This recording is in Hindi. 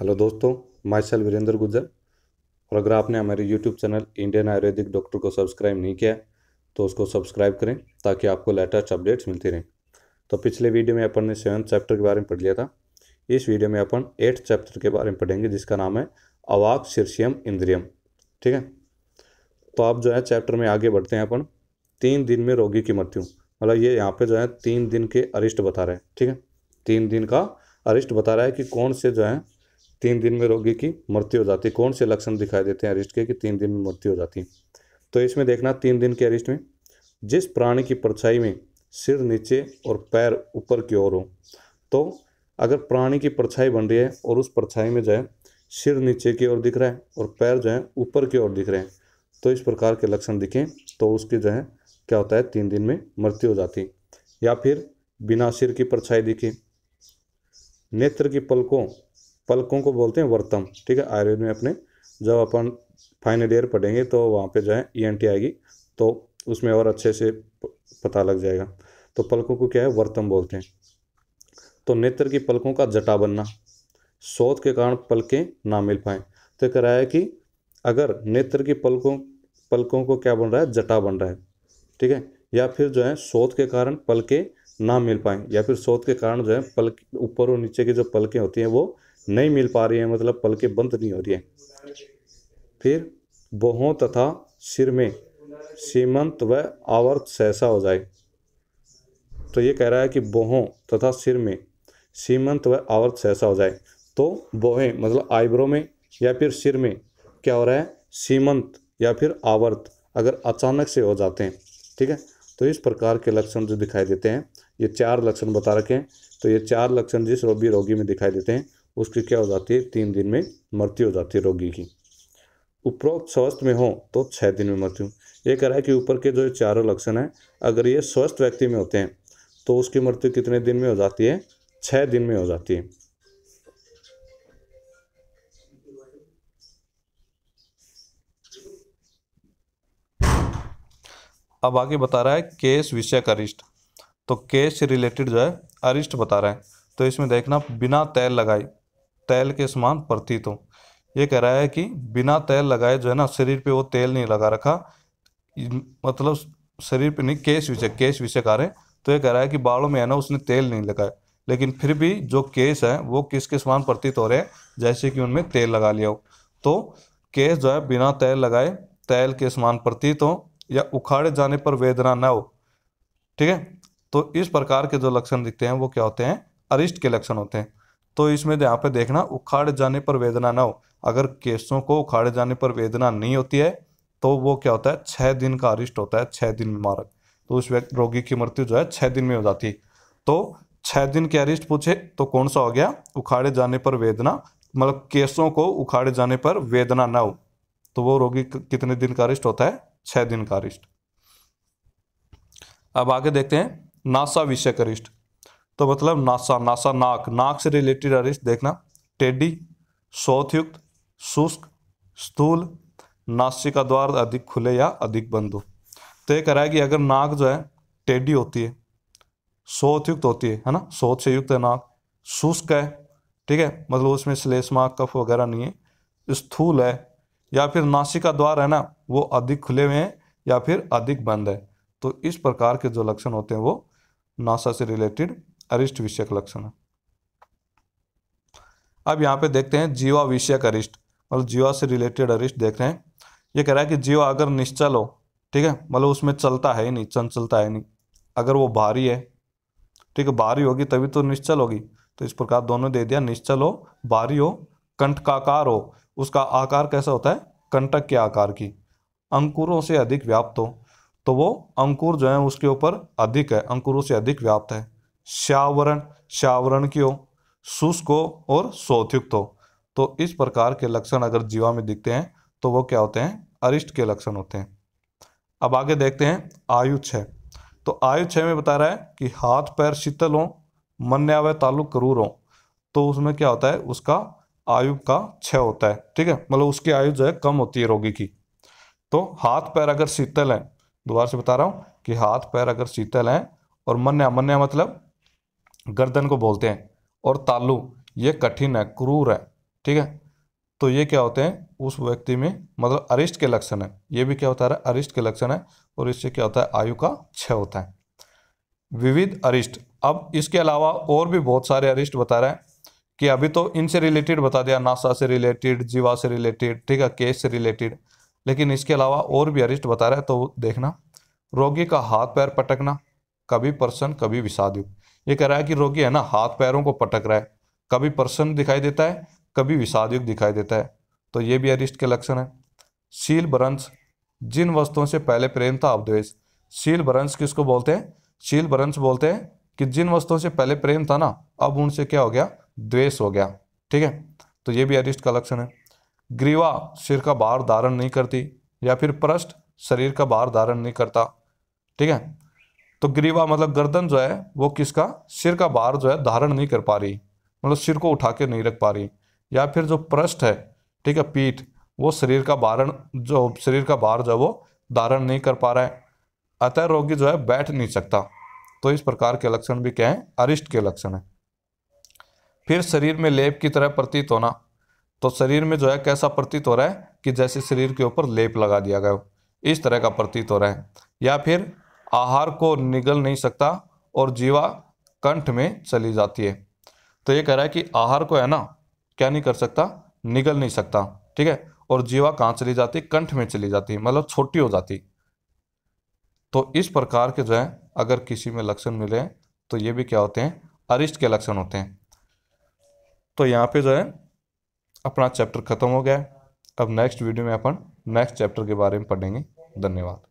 हेलो दोस्तों माइसल वीरेंद्र गुज्जर और अगर आपने हमारे YouTube channel Indian Ayurvedic doctor को सब्सक्राइब नहीं किया तो उसको सब्सक्राइब करें ताकि आपको लेटेस्ट अपडेट्स मिलती रहें तो पिछले वीडियो में अपन ने सेवन चैप्टर के बारे में पढ़ लिया था इस वीडियो में अपन एट्थ चैप्टर के बारे में पढ़ेंगे जिसका नाम है अवाक शीर्षियम इंद्रियम ठीक है तो आप जो है चैप्टर में आगे बढ़ते हैं अपन तीन दिन में रोगी की मृत्यु मतलब ये यहाँ पे जो है तीन दिन के अरिष्ट बता रहे हैं ठीक है तीन दिन का अरिष्ट बता रहा है कि कौन से जो है तीन दिन में रोगी की मृत्यु हो जाती है कौन से लक्षण दिखाई देते हैं अरिष्ट के कि तीन दिन में मृत्यु हो जाती है तो इसमें देखना तीन दिन के अरिष्ट में जिस प्राणी की परछाई में सिर नीचे और पैर ऊपर की ओर हो तो अगर प्राणी की परछाई बन रही है और उस परछाई में जो है सिर नीचे की ओर दिख रहा है और पैर जो है ऊपर की ओर दिख रहे हैं तो इस प्रकार के लक्षण दिखें तो उसके जो है क्या होता है तीन दिन में मृत्यु हो जाती है या फिर बिना सिर की परछाई दिखे नेत्र की पलकों पलकों को बोलते हैं वर्तम ठीक है आयुर्वेद में अपने जब अपन फाइनल ईयर पढ़ेंगे तो वहाँ पे जो है ई e आएगी तो उसमें और अच्छे से पता लग जाएगा तो पलकों को क्या है वर्तम बोलते हैं तो नेत्र की पलकों का जटा बनना शोध के कारण पलकें ना मिल पाएं तो कह रहा है कि अगर नेत्र की पलकों पलकों को क्या बन रहा है जटा बन रहा है ठीक है या फिर जो है शोध के कारण पलकें ना मिल पाएं या फिर शोध के कारण जो है पल ऊपर और नीचे की जो पलकें होती हैं वो नहीं मिल पा रही है मतलब पलकें बंद नहीं हो रही है फिर बहों तथा सिर में सीमंत व आवर्त सहसा हो जाए तो ये कह रहा है कि बहों तथा सिर में सीमंत व आवर्त सहसा हो जाए तो बोहें मतलब आईब्रो में या फिर सिर में क्या हो रहा है सीमंत या फिर आवर्त अगर अचानक से हो जाते हैं ठीक है तो इस प्रकार के लक्षण जो दिखाई देते हैं ये चार लक्षण बता रखे हैं तो ये चार लक्षण जिस रोगी रोगी में दिखाई देते हैं उसकी क्या हो जाती है तीन दिन में मृत्यु हो जाती है रोगी की उपरोक्त स्वस्थ में हो तो छः दिन में मृत्यु ये कह रहा है कि ऊपर के जो चारों लक्षण हैं अगर ये स्वस्थ व्यक्ति में होते हैं तो उसकी मृत्यु कितने दिन में हो जाती है छः दिन में हो जाती है अब आगे बता रहा है केस विषय का अरिष्ट तो केस रिलेटेड जो है अरिष्ट बता रहा है तो इसमें देखना बिना तैर लगाई तैल के समान प्रतीत हो ये कह रहा है कि बिना तैल लगाए जो है ना शरीर पे वो तेल नहीं लगा रखा मतलब शरीर पे नहीं केश विषय केश विषय कार्य तो ये कह रहा है कि बालों में है ना उसने तेल नहीं लगाया लेकिन फिर भी जो केस है वो किसके समान प्रतीत हो रहे हैं जैसे कि उनमें तेल लगा लिया हो तो केस जो है बिना तेल लगाए तेल के समान प्रतीत हो या उखाड़े जाने पर वेदना न हो ठीक है तो इस प्रकार के जो लक्षण दिखते हैं वो क्या होते हैं अरिष्ट के लक्षण होते हैं तो इसमें यहाँ पे देखना उखाड़ जाने पर वेदना ना हो अगर केसों को उखाड़े जाने पर वेदना नहीं होती है तो वो क्या होता है छः दिन का अरिष्ट होता है छः दिन में मारक तो उस व्यक्ति रोगी की मृत्यु जो है छः दिन में हो जाती तो छः दिन के अरिष्ट पूछे तो कौन सा हो गया उखाड़े जाने पर वेदना मतलब केसों को उखाड़े जाने पर वेदना ना हो तो वो रोगी कितने दिन का अरिष्ट होता है छः दिन का अरिष्ट अब आगे देखते हैं नासा विषय करिष्ट तो मतलब नासा नासा नाक नाक से रिलेटेड अरिस्ट देखना टेडी शौथयुक्त शुष्क स्थूल नासिका द्वार अधिक खुले या अधिक बंद हो तो ये कह कि अगर नाक जो है टेडी होती है शोथयुक्त होती है है ना शोथ से युक्त है नाक शुष्क है ठीक है मतलब उसमें श्लेषमा कफ वगैरह नहीं है स्थूल है या फिर नासिका द्वार है ना वो अधिक खुले हुए हैं या फिर अधिक बंद है तो इस प्रकार के जो लक्षण होते हैं वो नासा से रिलेटेड अरिष्ट विषयक लक्षण अब यहाँ पे देखते हैं जीवा विषयक अरिष्ट मतलब जीवा से रिलेटेड अरिष्ट देख रहे हैं ये कह रहा है कि जीवा अगर निश्चल हो ठीक है मतलब उसमें चलता है नहीं चंचलता है नहीं अगर वो भारी है ठीक है भारी होगी तभी तो निश्चल होगी तो इस प्रकार दोनों दे दिया निश्चल हो भारी हो कंटकाकार हो उसका आकार कैसा होता है कंटक के आकार की अंकुरों से अधिक व्याप्त हो तो वो अंकुर जो है उसके ऊपर अधिक है अंकुरों से अधिक व्याप्त है श्यावरण श्यावरण क्यों शुष्क हो और सोथयुक्त हो तो इस प्रकार के लक्षण अगर जीवा में दिखते हैं तो वो क्या होते हैं अरिष्ट के लक्षण होते हैं अब आगे देखते हैं आयु छ तो आयु छ में बता रहा है कि हाथ पैर शीतल हो मन न्यावय आवे ताल्लुक करूर हो तो उसमें क्या होता है उसका आयु का छ होता है ठीक है मतलब उसकी आयु जो है कम होती है रोगी की तो हाथ पैर अगर शीतल है दोबारा से बता रहा हूँ कि हाथ पैर अगर शीतल है और मन्या मन्या मतलब गर्दन को बोलते हैं और तालु ये कठिन है क्रूर है ठीक है तो ये क्या होते हैं उस व्यक्ति में मतलब अरिष्ट के लक्षण है ये भी क्या होता है अरिष्ट के लक्षण है और इससे क्या होता है आयु का क्षय होता है विविध अरिष्ट अब इसके अलावा और भी बहुत सारे अरिष्ट बता रहे हैं कि अभी तो इनसे रिलेटेड बता दिया नासा से रिलेटेड जीवा से रिलेटेड ठीक है केस से रिलेटेड लेकिन इसके अलावा और भी अरिष्ट बता रहे हैं तो देखना रोगी का हाथ पैर पटकना कभी प्रसन्न कभी विषादयुक्त ये कह रहा है कि रोगी है ना हाथ पैरों को पटक रहा है कभी प्रसन्न दिखाई देता है कभी विषादयुक्त दिखाई देता है तो ये भी अरिष्ट के लक्षण है शील भ्रंश जिन वस्तुओं से पहले प्रेम था अवद्वेश शील भ्रंश किसको बोलते हैं शील भ्रंश बोलते हैं कि जिन वस्तुओं से पहले प्रेम था ना अब उनसे क्या हो गया द्वेष हो गया ठीक है तो ये भी अरिष्ट का लक्षण है ग्रीवा सिर का भार धारण नहीं करती या फिर पृष्ठ शरीर का भार धारण नहीं करता ठीक है तो ग्रीवा मतलब गर्दन जो है वो किसका सिर का भार जो है धारण नहीं कर पा रही मतलब सिर को उठा के नहीं रख पा रही या फिर जो पृष्ठ है ठीक है पीठ वो शरीर का भारण जो शरीर का भार जो है वो धारण नहीं कर पा रहा है अतः रोगी जो है बैठ नहीं सकता तो इस प्रकार के लक्षण भी क्या है अरिष्ट के लक्षण है फिर शरीर में लेप की तरह प्रतीत होना तो शरीर में जो है कैसा प्रतीत हो रहा है कि जैसे शरीर के ऊपर लेप लगा दिया गया हो इस तरह का प्रतीत हो रहा है या फिर आहार को निगल नहीं सकता और जीवा कंठ में चली जाती है तो ये कह रहा है कि आहार को है ना क्या नहीं कर सकता निगल नहीं सकता ठीक है और जीवा कहाँ चली जाती कंठ में चली जाती है मतलब छोटी हो जाती तो इस प्रकार के जो है अगर किसी में लक्षण मिले तो ये भी क्या होते हैं अरिष्ट के लक्षण होते हैं तो यहाँ पे जो है अपना चैप्टर खत्म हो गया अब नेक्स्ट वीडियो में अपन नेक्स्ट चैप्टर के बारे में पढ़ेंगे धन्यवाद